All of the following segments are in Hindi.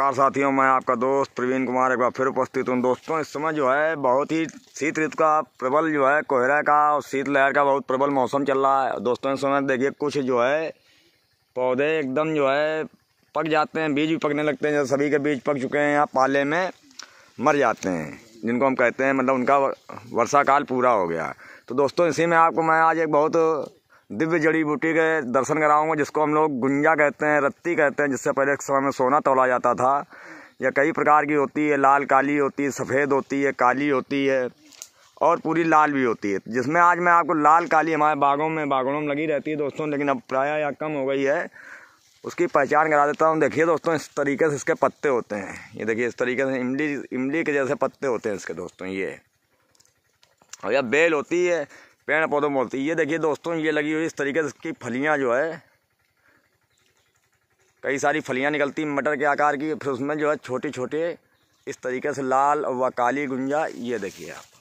नमस्कार साथियों मैं आपका दोस्त प्रवीण कुमार एक बार फिर उपस्थित हूँ दोस्तों इस समय जो है बहुत ही शीत ऋतु का प्रबल जो है कोहरा का और शीत लहर का बहुत प्रबल मौसम चल रहा है दोस्तों इस समय देखिए कुछ जो है पौधे एकदम जो है पक जाते हैं बीज भी पकने लगते हैं जैसे सभी के बीज पक चुके हैं या पाले में मर जाते हैं जिनको हम कहते हैं मतलब उनका वर्षाकाल पूरा हो गया तो दोस्तों इसी में आपको मैं आज एक बहुत दिव्य जड़ी बूटी के दर्शन कराऊंगा जिसको हम लोग गुंजा कहते हैं रत्ती कहते हैं जिससे पहले समय में सोना तोला जाता था यह कई प्रकार की होती है लाल काली होती है सफ़ेद होती है काली होती है और पूरी लाल भी होती है जिसमें आज मैं आपको लाल काली हमारे बागों में बागड़ों में लगी रहती है दोस्तों लेकिन अब प्रायः या कम हो गई है उसकी पहचान करा देता हूँ देखिए दोस्तों इस तरीके से इसके पत्ते होते हैं ये देखिए इस तरीके से इमली इमली के जैसे पत्ते होते हैं इसके दोस्तों ये और यह बेल होती है पेड़ पौधों में होती है ये देखिए दोस्तों ये लगी हुई इस तरीके से इसकी फलियाँ जो है कई सारी फलियाँ निकलती मटर के आकार की फिर उसमें जो है छोटे छोटे इस तरीके से लाल व काली गुंजा ये देखिए आप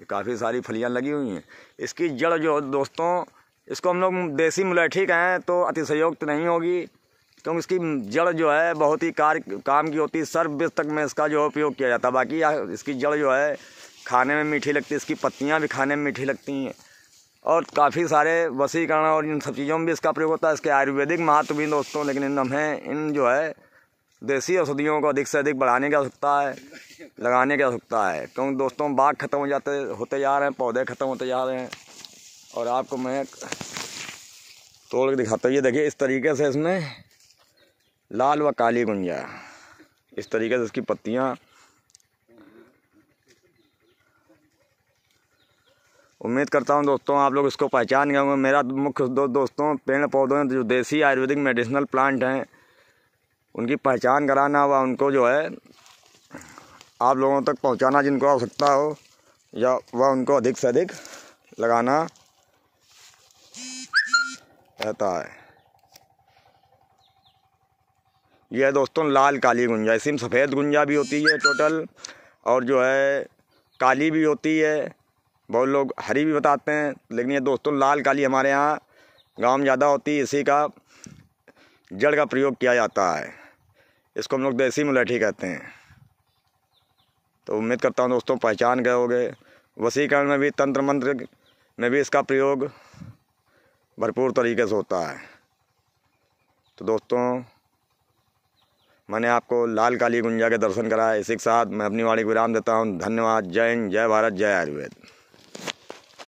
ये काफ़ी सारी फलियाँ लगी हुई हैं इसकी जड़ जो दोस्तों इसको हम लोग देसी मुलैठी कहें तो अतिशयोक्त नहीं होगी क्योंकि इसकी जड़ जो है बहुत ही कार काम की होती है सर्व तक में इसका जो उपयोग किया जाता है बाकी इसकी जड़ जो है खाने में मीठी लगती है इसकी पत्तियाँ भी खाने में मीठी लगती हैं और काफ़ी सारे वसीकरण और इन सब चीज़ों में भी इसका प्रयोग होता है इसके आयुर्वेदिक महत्व भी दोस्तों लेकिन इन हमें इन जो है देसी औषधियों को अधिक से अधिक बढ़ाने की आवश्यकता है लगाने की आवश्यकता है क्योंकि दोस्तों बाग ख़त्म हो जाते होते जा रहे हैं पौधे ख़त्म होते जा रहे हैं और आपको मैं तोड़ के दिखाता हूँ ये देखिए इस तरीके से इसमें लाल व काली गुंजा इस तरीके से इसकी पत्तियाँ उम्मीद करता हूँ दोस्तों आप लोग इसको पहचान गए होंगे मेरा मुख्य दो दोस्तों पेड़ पौधों में जो देसी आयुर्वेदिक मेडिसिनल प्लांट हैं उनकी पहचान कराना व उनको जो है आप लोगों तक पहुँचाना जिनको आवश्यकता हो या वह उनको अधिक से अधिक लगाना रहता है यह दोस्तों लाल काली गुंजा इसी में सफ़ेद गुंजा भी होती है टोटल और जो है काली भी होती है बहुत लोग हरी भी बताते हैं लेकिन ये दोस्तों लाल काली हमारे यहाँ गाँव में ज़्यादा होती है इसी का जड़ का प्रयोग किया जाता है इसको हम लोग देसी मुलैठी कहते हैं तो उम्मीद करता हूँ दोस्तों पहचान गए गए वसीकरण में भी तंत्र मंत्र में भी इसका प्रयोग भरपूर तरीके से होता है तो दोस्तों मैंने आपको लाल काली गुंजा के दर्शन कराया इसी के साथ मैं अपनी वाणी को विराम देता हूँ धन्यवाद जय हिंद जय भारत जय आयुर्वेद